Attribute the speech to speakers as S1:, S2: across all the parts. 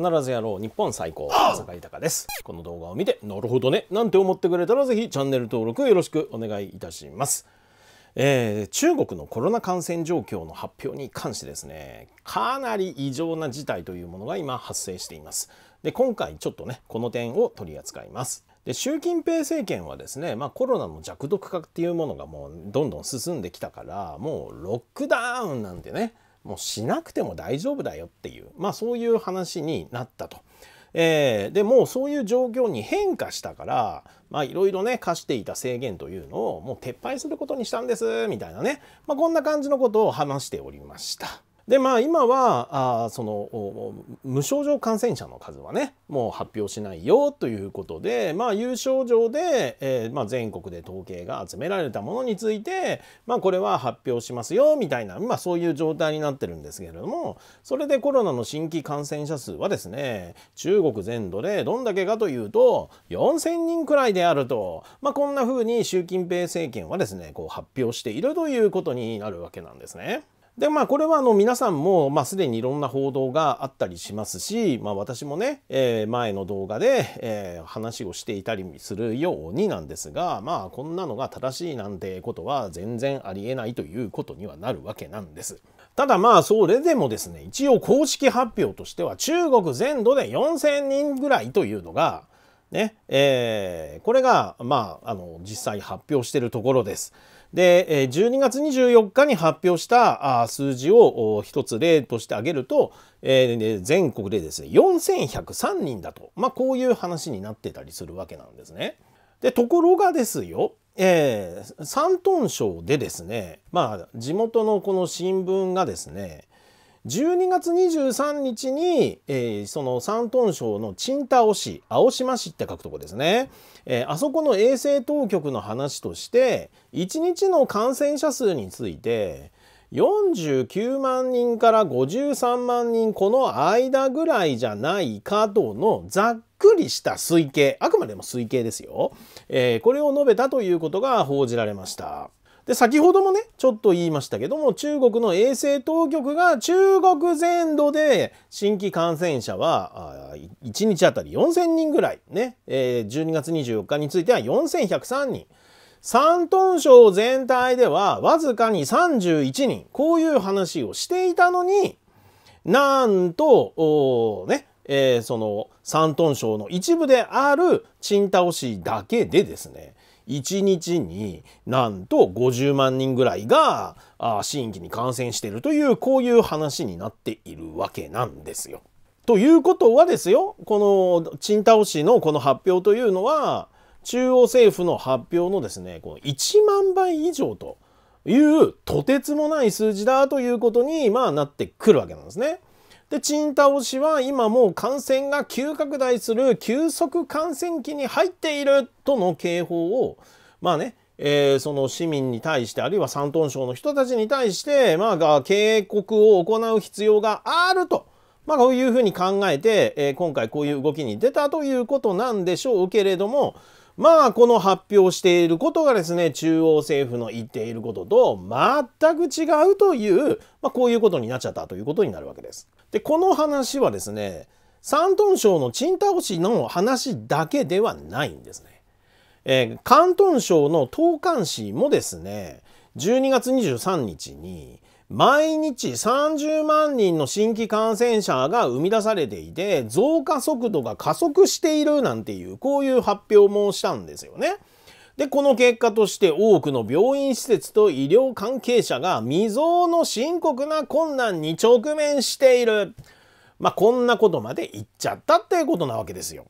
S1: 必ずやろう日本最高大阪豊ですこの動画を見てなるほどねなんて思ってくれたらぜひチャンネル登録よろしくお願いいたしますえー、中国のコロナ感染状況の発表に関してですねかなり異常な事態というものが今発生していますで今回ちょっとねこの点を取り扱いますで習近平政権はですね、まあ、コロナの弱毒化っていうものがもうどんどん進んできたからもうロックダウンなんてねもうしなくても大丈夫だよっていう、まあそういう話になったと。えー、でもうそういう状況に変化したからまあいろいろね課していた制限というのをもう撤廃することにしたんですみたいなね、まあ、こんな感じのことを話しておりました。でまあ今はあその無症状感染者の数はねもう発表しないよということでまあ有症状で、えー、まあ、全国で統計が集められたものについてまあこれは発表しますよみたいなまあ、そういう状態になってるんですけれどもそれでコロナの新規感染者数はですね中国全土でどんだけかというと4,000人くらいであるとまあ、こんな風に習近平政権はですねこう発表しているということになるわけなんですね。でまあこれはあの皆さんも、まあ、すでにいろんな報道があったりしますし、まあ、私もね、えー、前の動画で、えー、話をしていたりするようになんですがまあこんなのが正しいなんてことは全然ありえないということにはなるわけなんです。ただまあそれでもですね一応公式発表としては中国全土で4,000人ぐらいというのがねえー、これがまああの実際発表してるところです。で、12月24日に発表した数字を一つ例として挙げると、全国でですね、4103人だと、まあ、こういう話になってたりするわけなんですね。で、ところがですよ、え山東省でですね、まあ、地元のこの新聞がですね、12月23日に、えー、その山東省の青島市青島市って書くとこですね、えー、あそこの衛生当局の話として1日の感染者数について49万人から53万人この間ぐらいじゃないかとのざっくりした推計あくまでも推計ですよ、えー、これを述べたということが報じられました。で先ほどもねちょっと言いましたけども中国の衛生当局が中国全土で新規感染者は1日あたり4,000人ぐらいね、えー、12月24日については4,103人山東省全体ではわずかに31人こういう話をしていたのになんとねえー、その山東省の一部である青島市だけでですね1日になんと50万人ぐらいが新規に感染しているというこういう話になっているわけなんですよ。ということはですよこの青島市のこの発表というのは中央政府の発表のですねこの1万倍以上というとてつもない数字だということに、まあ、なってくるわけなんですね。で、チン倒しは今もう感染が急拡大する急速感染期に入っているとの警報を、まあね、えー、その市民に対してあるいは山東省の人たちに対して、まあ、警告を行う必要があると、まあ、こういうふうに考えて、えー、今回こういう動きに出たということなんでしょうけれどもまあこの発表していることがですね中央政府の言っていることと全く違うという、まあ、こういうことになっちゃったということになるわけです。でこの話はですね山東省のチンタオ市の話だけではないんですね。えー、広東省の東莞市もですね12月23日に毎日30万人の新規感染者が生み出されていて増加速度が加速しているなんていうこういう発表もしたんですよね。で、この結果として多くの病院施設と医療関係者が未曾有の深刻な困難に直面している。まあ、こんなことまで言っちゃったっていうことなわけですよ。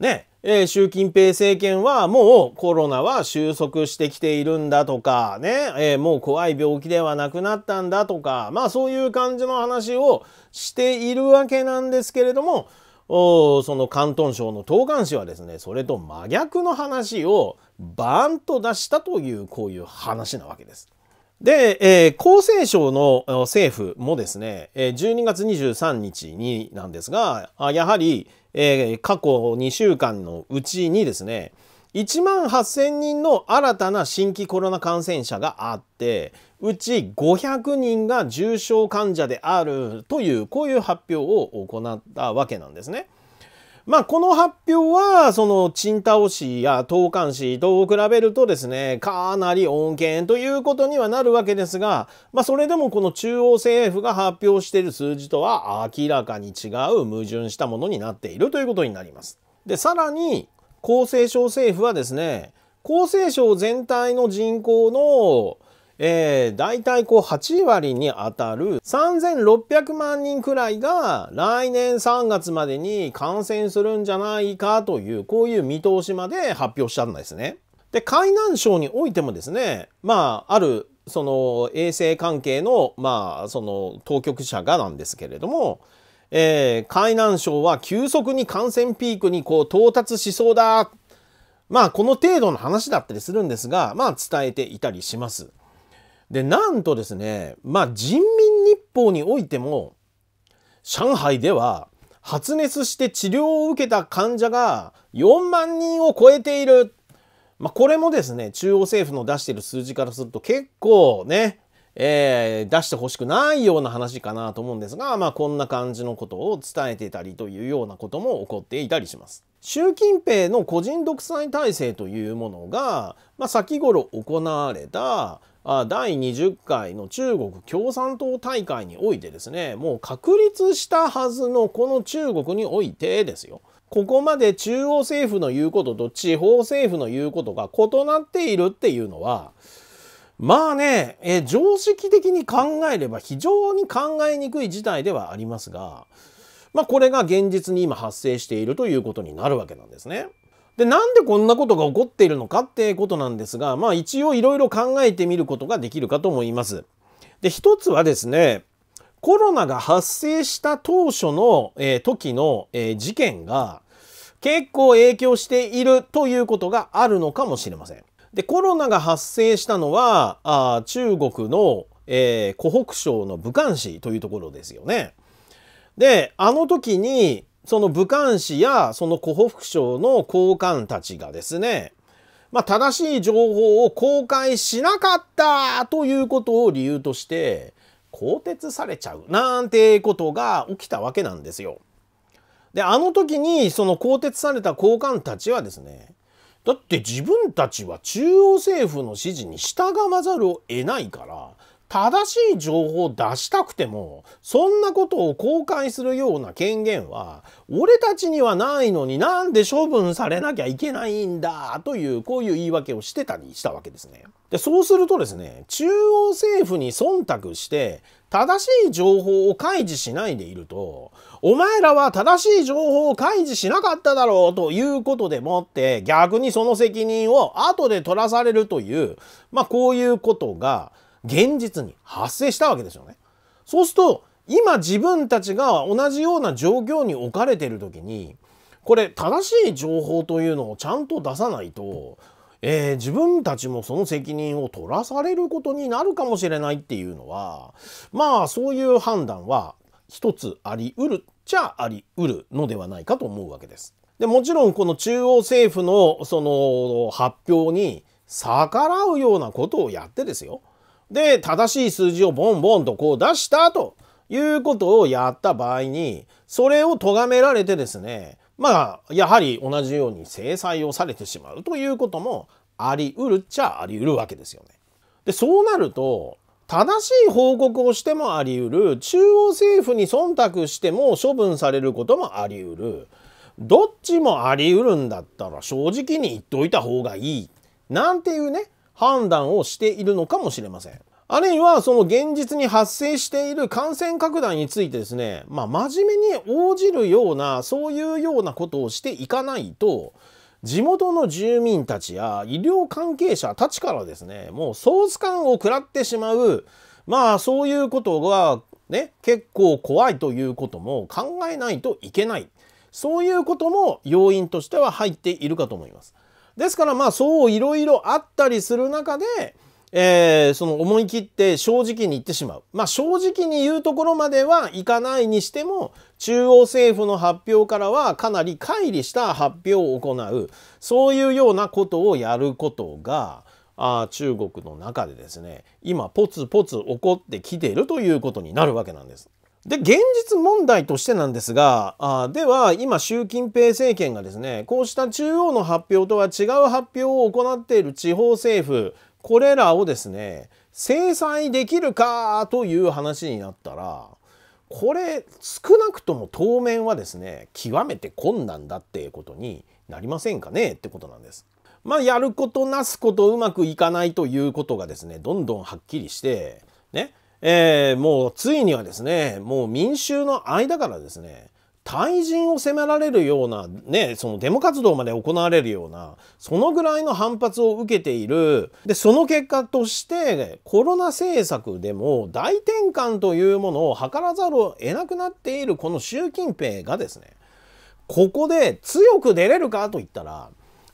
S1: ね、えー、習近平政権はもうコロナは収束してきているんだとか、ね、えー、もう怖い病気ではなくなったんだとか、まあそういう感じの話をしているわけなんですけれども、その広東省の東莞市はですね、それと真逆の話をバーンと出したというこういう話なわけです。で、えー、厚生省の政府もですね、12月23日になんですが、やはり、えー、過去2週間のうちにですね、1万8000人の新たな新規コロナ感染者があって、うち500人が重症患者であるという、こういう発表を行ったわけなんですね。まあ、この発表は、その、賃倒し市や東関市と比べるとですね、かなり恩恵ということにはなるわけですが、まあ、それでもこの中央政府が発表している数字とは明らかに違う矛盾したものになっているということになります。で、さらに、厚生省政府はですね、厚生省全体の人口のえー、大体こう8割に当たる3600万人くらいが来年3月までに感染するんじゃないかというこういう見通しまで発表したんですね。で海南省においてもですねまああるその衛生関係のまあその当局者がなんですけれども、えー、海南省は急速に感染ピークにこう到達しそうだまあこの程度の話だったりするんですがまあ伝えていたりします。でなんとですねまあ人民日報においても上海では発熱して治療を受けた患者が4万人を超えている、まあ、これもですね中央政府の出している数字からすると結構ね、えー、出してほしくないような話かなと思うんですが、まあ、こんな感じのことを伝えていたりというようなことも起こっていたりします。習近平の個人独裁体制というものが、まあ、先頃行われた第20回の中国共産党大会においてですねもう確立したはずのこの中国においてですよここまで中央政府の言うことと地方政府の言うことが異なっているっていうのはまあね、え常識的に考えれば非常に考えにくい事態ではありますが、まあ、これが現実に今発生しているということになるわけなんですね。でなんでこんなことが起こっているのかってことなんですが、まあ、一応いろいろ考えてみることができるかと思います。で一つはですねコロナが発生した当初の、えー、時の、えー、事件が結構影響しているということがあるのかもしれません。でコロナが発生したのはあ中国の、えー、湖北省の武漢市というところですよね。であの時にその武漢市やその湖北省の高官たちがですね、まあ、正しい情報を公開しなかったということを理由として更迭されちゃうなんてことが起きたわけなんですよ。であの時にその更迭された高官たちはですねだって自分たちは中央政府の指示に従わざるを得ないから正しい情報を出したくても、そんなことを公開するような権限は、俺たちにはないのになんで処分されなきゃいけないんだ、という、こういう言い訳をしてたりしたわけですね。で、そうするとですね、中央政府に忖度して、正しい情報を開示しないでいると、お前らは正しい情報を開示しなかっただろうということでもって、逆にその責任を後で取らされるという、まあこういうことが、現実に発生したわけですよね。そうすると今自分たちが同じような状況に置かれてる時にこれ正しい情報というのをちゃんと出さないと、えー、自分たちもその責任を取らされることになるかもしれないっていうのはまあそういう判断は一つありうるっちゃありうるのではないかと思うわけです。でもちろんこの中央政府のその発表に逆らうようなことをやってですよで正しい数字をボンボンとこう出したということをやった場合にそれを咎められてですねまあやはり同じように制裁をされてしまうということもありうるっちゃありうるわけですよね。でそうなると正しい報告をしてもありうる中央政府に忖度しても処分されることもありうるどっちもありうるんだったら正直に言っといた方がいいなんていうね判断をしているのかもしれません。あるいはその現実に発生している感染拡大についてですね、まあ、真面目に応じるようなそういうようなことをしていかないと地元の住民たちや医療関係者たちからですねもうソース感を食らってしまうまあそういうことがね結構怖いということも考えないといけないそういうことも要因としては入っているかと思います。ですからまあそういろいろあったりする中で、えー、その思い切って正直に言ってしまう。まあ正直に言うところまではいかないにしても、中央政府の発表からはかなり乖離した発表を行う。そういうようなことをやることが、あ中国の中でですね、今ポツポツ起こってきているということになるわけなんです。で、現実問題としてなんですが、あでは今習近平政権がですね、こうした中央の発表とは違う発表を行っている地方政府、これらをですね、制裁できるかという話になったら、これ少なくとも当面はですね、極めて困難だっていうことになりませんかねってことなんです。まあ、やることなすことうまくいかないということがですね、どんどんはっきりして、ね、えー、もうついにはですね、もう民衆の間からですね、対人を迫められるような、ね、そのデモ活動まで行われるような、そのぐらいの反発を受けている。で、その結果として、コロナ政策でも大転換というものを図らざるを得なくなっているこの習近平がですね、ここで強く出れるかと言ったら、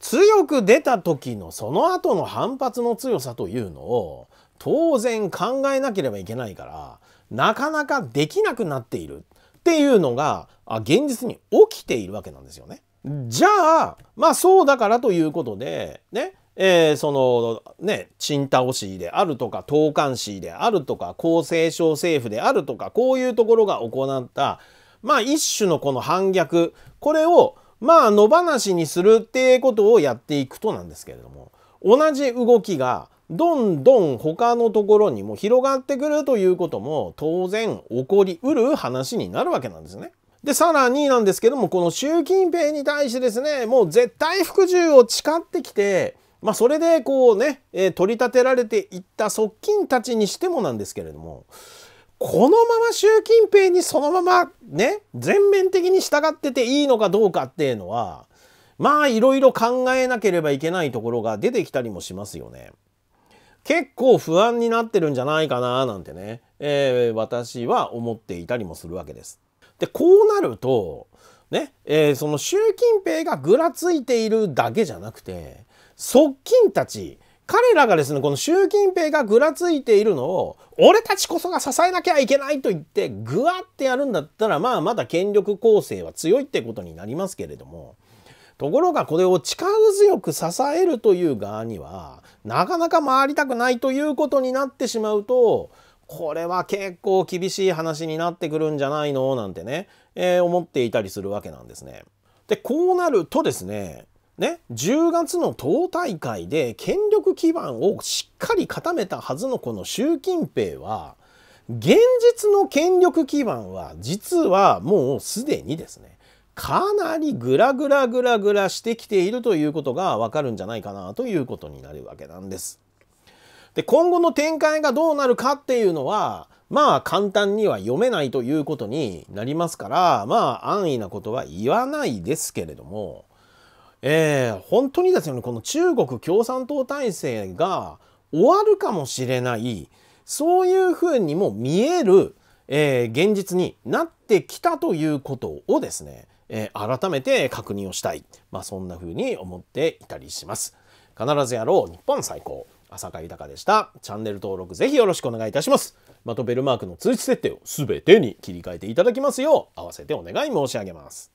S1: 強く出た時のその後の反発の強さというのを、当然考えなければいけないからなかなかできなくなっているっていうのが現実に起きているわけなんですよね。じゃあまあそうだからということでねえー、そのね、チンタオであるとか、東函しであるとか、厚生省政府であるとか、こういうところが行った、まあ一種のこの反逆、これをまあ野放しにするっていうことをやっていくとなんですけれども、同じ動きがどんどん他のところにも広がってくるということも当然起こりうる話になるわけなんですね。で、さらになんですけども、この習近平に対してですね、もう絶対服従を誓ってきて、まあ、それでこうね、えー、取り立てられていった側近たちにしてもなんですけれども、このまま習近平にそのままね、全面的に従ってていいのかどうかっていうのは、まあいろいろ考えなければいけないところが出てきたりもしますよね。結構不安になってるんじゃないかななんてね、えー、私は思っていたりもするわけです。でこうなるとね、えー、その習近平がぐらついているだけじゃなくて側近たち彼らがですねこの習近平がぐらついているのを俺たちこそが支えなきゃいけないと言ってぐわってやるんだったらまあまだ権力構成は強いってことになりますけれどもところがこれを力強く支えるという側にはなかなか回りたくないということになってしまうとこれは結構厳しい話になってくるんじゃないのなんてね、えー、思っていたりするわけなんですね。でこうなるとですねね、10月の党大会で権力基盤をしっかり固めたはずのこの習近平は現実の権力基盤は実はもうすでにですねかなりグラグラグラグラしてきているということがわかるんじゃないかなということになるわけなんです。で今後の展開がどうなるかっていうのはまあ簡単には読めないということになりますからまあ安易なことは言わないですけれども、えー、本当にですよねこの中国共産党体制が終わるかもしれないそういうふうにも見える、えー、現実になってきたということをですねえ改めて確認をしたい、まあ、そんな風に思っていたりします。必ずやろう日本最高浅香豊でした。チャンネル登録ぜひよろしくお願いいたします。またベルマークの通知設定を全てに切り替えていただきますよう合わせてお願い申し上げます。